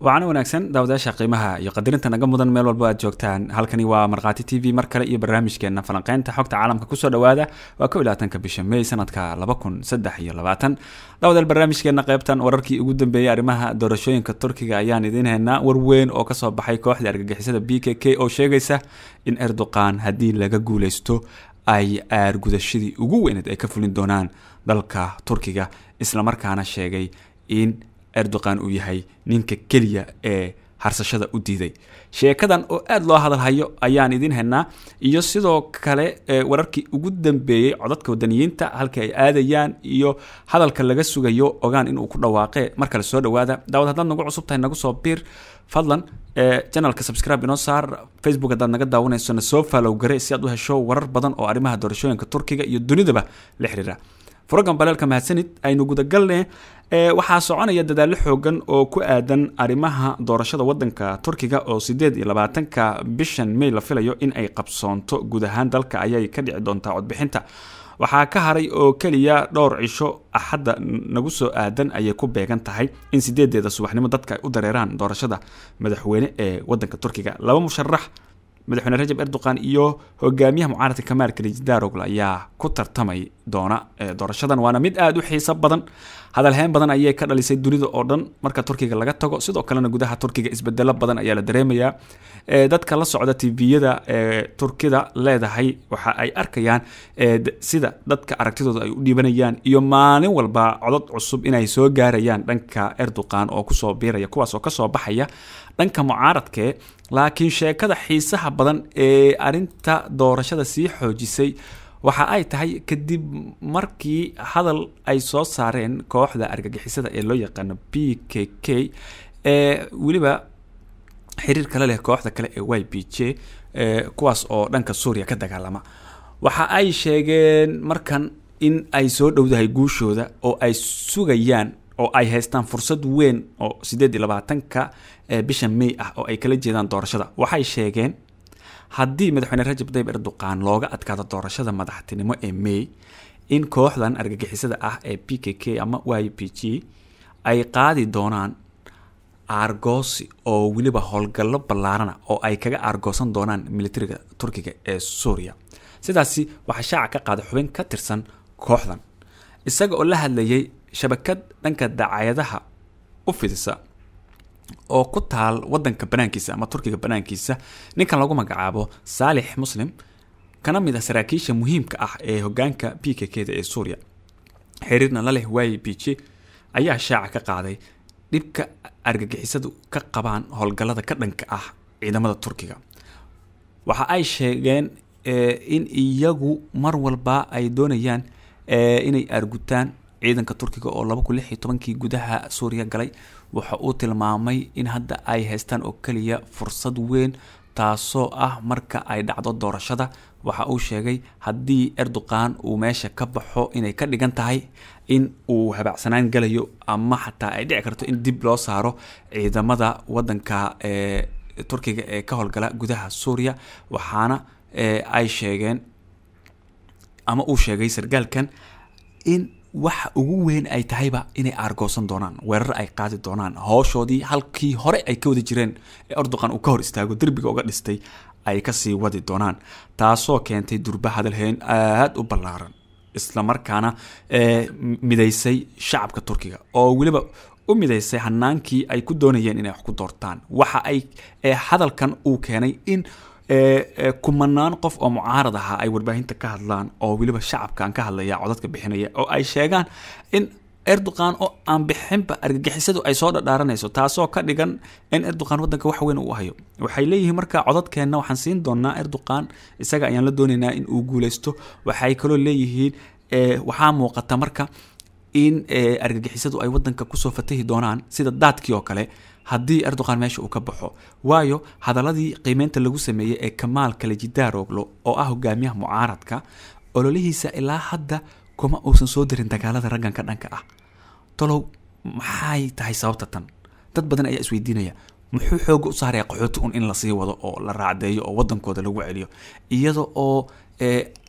waana wanaagsan daawadayaasha qiimaha iyo qadirinta naga mudan meel walbo aad joogtaan halkani waa markhaati t v mar kale iyo barnaamijkeena falanqeynta xogta caalamka kusoo dhawaada waa kow ilaatanka bisha may sanadka laba kun saddex iyo labaatan daawadayaal barnaamijkeena qeybtan wararkii ugu dambeeyey arrimaha doorashooyinka turkiga ayaan idiin haynaa war weyn oo kasoo baxay kooxda argagixisada b k k oo sheegaysa in erdoqan haddii laga guuleysto ay aargudashadii ugu weyneed ay ka fulin doonaan dalka turkiga islamarkaana sheegay in erdogan uu yahay ninka keliya ee harsashada u diiday sheekadan oo aada loo hadalhayo ayaan idiin helnaa iyo sidoo kale wararkii ugu dambeeyey codadka wadaniyiinta halka ay aadayaan iyo hadalka laga sugayo ogaan inuu ku dhawaaqe mar kale soo dhawaada daawad haddaad nagu cusub tahay nagu soo biir fadlan janalka subscribe inoo saar facebook haddaad naga daawanayso soo faalow si aad u hesho warar badan oo arrimaha doorashooyinka turkiga iyo dunidaba la xiriira furagan baleelka mahadsanid aynu gudagalne waxaa soconaya dadaallo xoogan oo ku aadan arrimaha doorashada wadanka turkiga oo sideed iyo labaatanka bishan may la filayo in ay qabsoonto guud ahaan dalka ayay ka dhici doontaa codbixinta waxaa ka haray oo keliya dhowr cisho axadda nagu soo aadan ayay ku beegan tahay in sideedeeda subaxnimo dadka ay u dareeraan doorashada madaxweyne ee wadanka turkiga laba musharax madaxweyne rajab erdoqan iyo hogaamiyaha mucaaradka kamaal kilijidarogl ayaa ku tartamay doona doorashadan waana mid aada u xiiso badan hadalheyn badan ayay ka dhalisay dunida oo dhan marka turkiga laga tago sidoo kalena gudaha turkiga isbedelo badan ayaa la dareemayaa dadka la socda tviyada ee turkida leedahay waxa ay arkayaan sida dadka aragtidooda ay u dhiibanayaan iyo maalin walba codod cusub inay soo gaarayaan dhanka erdoqan oo kusoo biiraya kuwaasoo kasoo baxaya dhanka mucaaradkee laakiin sheekada xiisaha badan ee arinta doorashada sii xoojisay waxa ay tahay kadib markii hadal ay soo saareen kooxda argagixisada ee loo yaqaano b k k ee weliba xiriir kale leh kooxda kale ee y b j eh, kuwaas oo dhanka suuriya ka dagaalama waxa ay sheegeen markan in ay soo dhowdahay guushooda oo ay sugayaan oo ay haystaan fursad weyn oo sideed iyo labaatanka eh, bisha may ah oo ay kala jeedaan doorashada waxay sheegeen haddii madaxweyne rajab tayib erdoqan looga adkaado doorashada madaxtinimo ee may in kooxdan argagixisada ah ee p k k ama y p g ay qaadi doonaan aargoosi oo weliba howlgallo ballaarana oo ay kaga aargoosan doonaan militariga turkiga ee suuriya sidaasi waxaa shaaca ka qaaday xubin ka tirsan kooxdan isaga oo la hadlayay shabakad dhanka dacayadaha u fidisa oo ku taal waddanka banaankiisa ama turkiga banaankiisa ninkan lagu magacaabo saalix muslim kana mid ah saraakiisha muhiimka ah ee hogaanka p k k da ee suuriya xiriirna la leh b j ayaa shaaca ka qaaday dhibka argagixisadu ka qabaan howlgallada ka dhanka ah ciidamada turkiga waxa ay sheegeen eh, in iyagu mar walba ay doonayaan eh, inay argutaan ciidanka turkiga oo laba kun lix iyo tobankii gudaha suuriya galay waxa uu tilmaamay in hadda ay haystaan oo keliya fursad weyn taasoo ah marka ay dhacdo doorashada waxa uu sheegay haddii erdoqan uu meesha ka baxo inay ka dhigan tahay in uu habaacsanaan galayo ama xataa ay dhici karto in dib loo saaro ciidamada wadanka e turkiga ee ka howlgala gudaha suuriya waxaana ay sheegeen ama uu sheegay sargaalkan in waxa ugu weyn ay tahayba inay aargoosan doonaan weerar ay qaadi doonaan howshoodii halkii hore ay ka wadi jireen ee erdogan uu ka hor istaago derbiga uga dhistay ay kasii wadi doonaan taasoo keentay durba hadal hadalheyn aada u ballaaran islamarkaana ee eh, midaysay shacabka turkiga oo weliba u midaysay hanaankii ay ku doonayeen inay wax ku doortaan waxa ay ee eh, hadalkan uu keenay in kumanaan qof oo mucaarad ahaa ay warbaahinta ka hadlaan oo weliba shacabkan ka hadlaya codadka bixinaya oo ay sheegaan in erdoqan oo aan bixinba argagixisadu ay soo dhadhaaranayso taasoo ka dhigan in erdoqan wadanka wax weyn uu hayo waxay leeyihiin marka codadkeenna waxaan siin doonaa erdoqan isaga ayaan la doonaynaa in uu guuleysto waxay kaloo leeyihiin waxaa muuqata marka in argagixisadu ay wadanka kusoo fatahi doonaan sida daadkii oo kale haddii erdogan meesha uu ka baxo waayo hadalladii qiimeynta lagu sameeyey ee kamaal kalajidaaroglo oo ah hogaamiyaha mucaaradka ololihiisa ilaa hadda kuma uusan soo dirin dagaalada ragganka dhanka ah talow maxay tahay sababta tan dad badan ayaa isweydiinaya muxuu xooga u saaraya qaxooti un in la sii wado oo la raacdeeyo oo waddankooda lagu celiyo iyada oo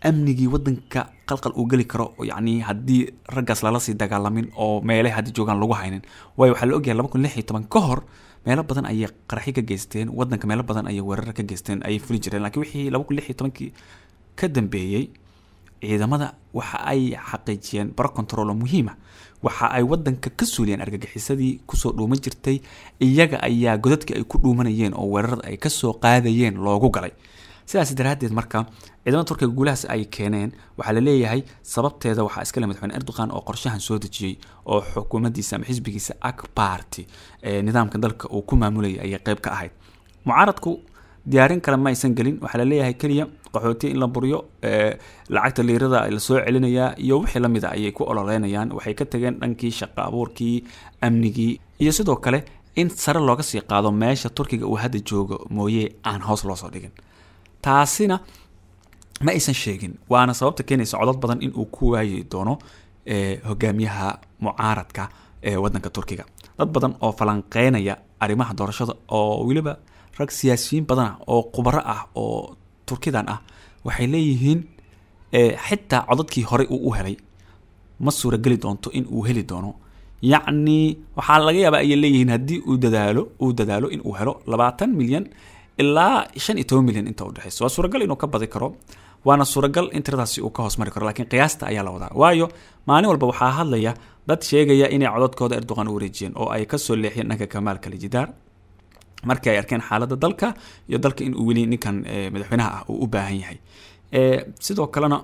amnigii wadanka qalqal uu geli karo yani haddii raggaas lala sii dagaalamin oo meelay hadda joogaan lagu haynin waayo waxaa la ogyahay laba kun lix iyo toban ka hor meelo badan ayay qaraxi ka geysteen wadanka meelo badan ayay weerara ka geysteen ayay fuli jireen lakiin wixii laba kun lix iyo tobankii ka dambeeyey ciidamada waxa ay xaqiijiyeen baro controlo muhiima ah. waxa ay wadanka ka suuliyeen argagixisadii kusoo dhuuman jirtay iyaga ayaa godadkii ay ku dhuumanayeen oo weerarada ay kasoo qaadayeen loogu galay sidaas daraaddeed marka ciidamada turkiga guulahaas ay keeneen waxaa la leeyahay sababteeda waxaa iskale madaxweyne erdogan oo qorshahan soo dejiyey oo xukuumaddiisa ama xisbigiisa ak barty nidaamka dalka uu ku maamulayay ayay qeyb ka ahayd mucaaradku diyaarin kale ma aysan gelin waxaa la leeyahay keliya qaxootiya in la buriyo lacagta liirada la celinayaa iyo wixii lamid a ayay ku ololeynayaan waxay ka tageen dhankii shaqo abuurkii amnigii iyo sidoo kale in sare looga sii qaado meesha turkiga uu hadda joogo mooye aan hoos loosoo dhigin taasina ma aysan sheegin waana sababta keenaysa codod badan inuu ku waayi doono eh, hogaamiyaha mucaaradka ee eh, wadanka turkiga dad badan oo falanqeynaya arrimaha doorashada oo weliba rag siyaasiyiin badanah oo khubaro ah oo turkidan ah waxay leeyihiin eh, xitaa codadkii horey uu u helay ma suurageli doonto in uu heli doono yacnii waxaa laga yaabaa ayay leeyihiin haddii uu dadaalo uu dadaalo inuu helo labaatan milyan ilaa shan iyo toban milyan inta udhexeyso waa suuragal inuu ka badi karo waana suuragal in tiradaasi uu ka hoosmari karo lakiin qiyaasta ayaa la wadaa waayo maalin walba waxaa hadlaya dad sheegaya inay cododkooda erdoqan u wareejiyeen oo ay kasoo leexiyeen dhanka kamaalka lijidaar markii ay arkeen xaalada dalka iyo dalka in weli ninkan eh, madaxweynaha ah uu u baahan yahay eh, sidoo kalena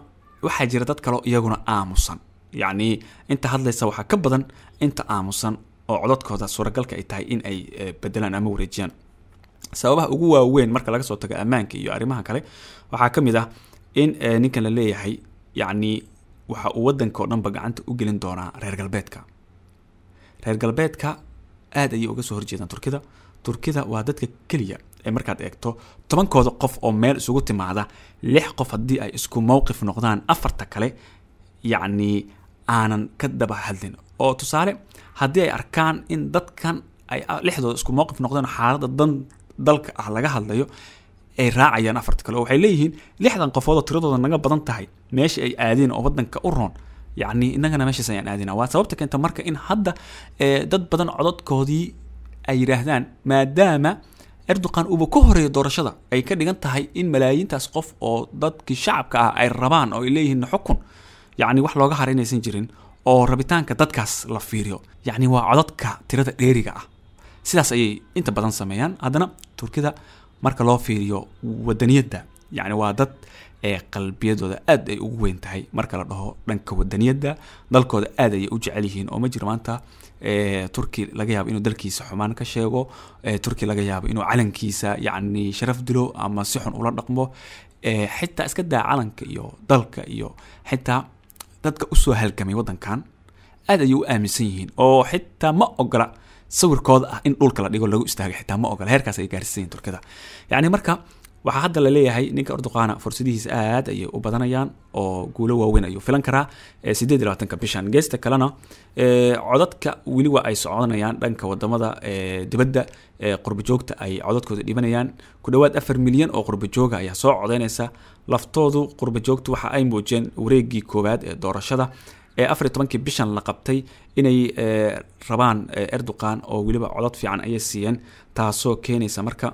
waxaa jira dad kaleo iyaguna aamusan yacni inta hadlaysa waxaa ka badan inta aamusan oo cododkooda suuragalka ay tahay in ay eh, bedelaan ama wareejiyaan sababaha ugu waaweyn marka laga soo tago ammaanka iyo arrimaha kale waxaa ka mid ah in eh, ninkan la leeyahay yacni waxa uu waddanka oo dhanba gacanta u gelin doonaa reer galbeedka reer galbeedka aad ayay uga soo horjeedaan turkida turkida waa dadka keliya ee markaad eegto tobankooda qof oo meel isugu timaada lix qof haddii ay isku mowqif noqdaan afarta kale yacni aanan ka daba hadlin oo tusaale haddii ay arkaan in dadkan ay ah, lixdooda isku mowqif noqdeen xaaladda dan dalka ah laga hadlayo ay raacayaan afarta kale oo waxay leeyihiin lixdan qofood tiradooda naga badan tahay meesha ay aadeen oo wadanka u roon yacni inagana meeshaas ayaan aadina waa sababta keenta marka in hadda dad badan cododkoodii ay yidhaahdaan maadaama erdoqan uba ka horeeya doorashada ay ka dhigan tahay in malaayiintaas qof oo dadkii shacabka ah ay rabaan oo ay leeyihiin xukun yacni wax looga haraynaysan jirin oo rabitaanka dadkaas la fiiriyo yacni waa cododka tirada dheeriga ah sidaas ayay inta badan sameeyaan haddana turkida marka loo fiiriyo wadaniyadda yacni waa dad ee qalbiyadooda aad ay ugu weyn tahay marka la dhaho dhanka wadaniyadda dalkooda aad ayay u jecel yihiin oo ma jiro maanta turki laga yaabo inuu dalkiisa xumaan ka sheego turki laga yaabo inuu calankiisa yacni sharaf dilo ama si xun ula dhaqmo xitaa iska daa calanka iyo dalka iyo xitaa dadka usoo halgamay wadankan aad ayay u aaminsan yihiin oo xitaa ma ogola sawirkooda ah in dhulka la dhigo lagu istaago xitaa ma ogola heerkaas ay gaarsiisayin turkida yacni marka waxaa hadda la ninka orduqaana fursadihiisa aad ayay u badanayaan oo guulo waaweyn ayuu filan karaa sideed labaatanka bishan geesta kalena codadka weli waa ay soconayaan dhanka wadamada dibadda qurbajoogta ay codadkooda dhibanayaan ku dhawaad afar milyan oo qurbajooga ah ayaa soo codeynaysa laftoodu qurbajoogtu waxa ay muujiyeen wareegii koowaad ee doorashada ee afariy tobankii bishan la qabtay inay rabaan erdogan oo weliba codod fiican ayay siiyeen taasoo keenaysa marka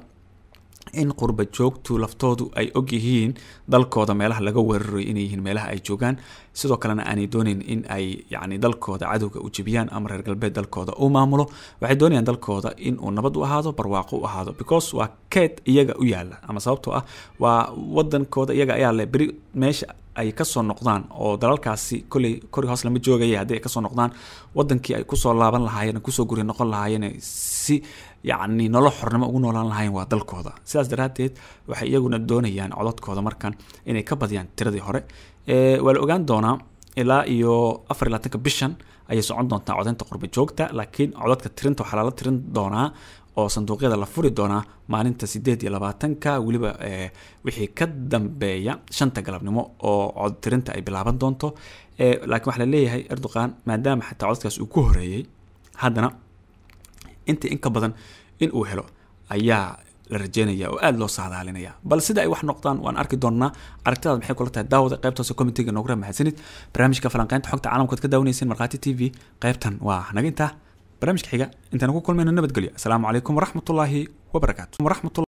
in qurba joogtu laftoodu ay og yihiin dalkooda meelaha laga weerarayo inay yihiin meelaha ay joogaan sidoo kalena aanay dooneyn in ay yacni dalkooda cadowga u jebiyaan ama reer galbeed dalkooda uu maamulo waxay doonayaan dalkooda in nabad u ahaado barwaaqo u ahaado because waa keed iyaga u yaalla ama sababtoo ah waa wadankooda iyaga ayaa leh beri meesha ay kasoo noqdaan oo dalalkaasi koley kori hoos lama joogaya haddi ay kasoo noqdaan wadankii ay kusoo laaban lahaayeen kusoo guri noqon lahaayeen si yacni nolo xornimo ugu noolaan lahaayeen waa dalkooda sidaas daraaddeed waxay iyaguna doonayaan codadkooda markan inay ka badiyaan tiradii hore waa la ogaan doonaa ilaa iyo afar iyo labaatanka bishan ayay socon doontaa codaynta qurba joogta laakiin codadka tirinta waxaa lala tirin doonaa oo sanduuqyada la furi doonaa maalinta sideed iyo labaatanka weliba eh, wixii ka dambeeya shanta galabnimo oo cod tirinta ay bilaaban doonto eh, laakiin waxaa laleeyahay erdogan maadaama xataa codadkaas uu ku horeeyey haddana intii in ka badan in uu helo ayaa la rajeynaya oo aada loo saadaalinaya bal sida ay wax noqdaan waan arki doonnaa aragtidaad maxay kula tahay daawada qaybtaasoo commentiga noogura mahadsanid barnaamijka falanqeynta xogta caalamkaad ka daawaneyseen markhaati t v qaybtan waa naga intaa barnaamijka xiga intaana ku kulmayno nabadgelyo asalaamu calaykum waraxmatullaahi wabarakaatu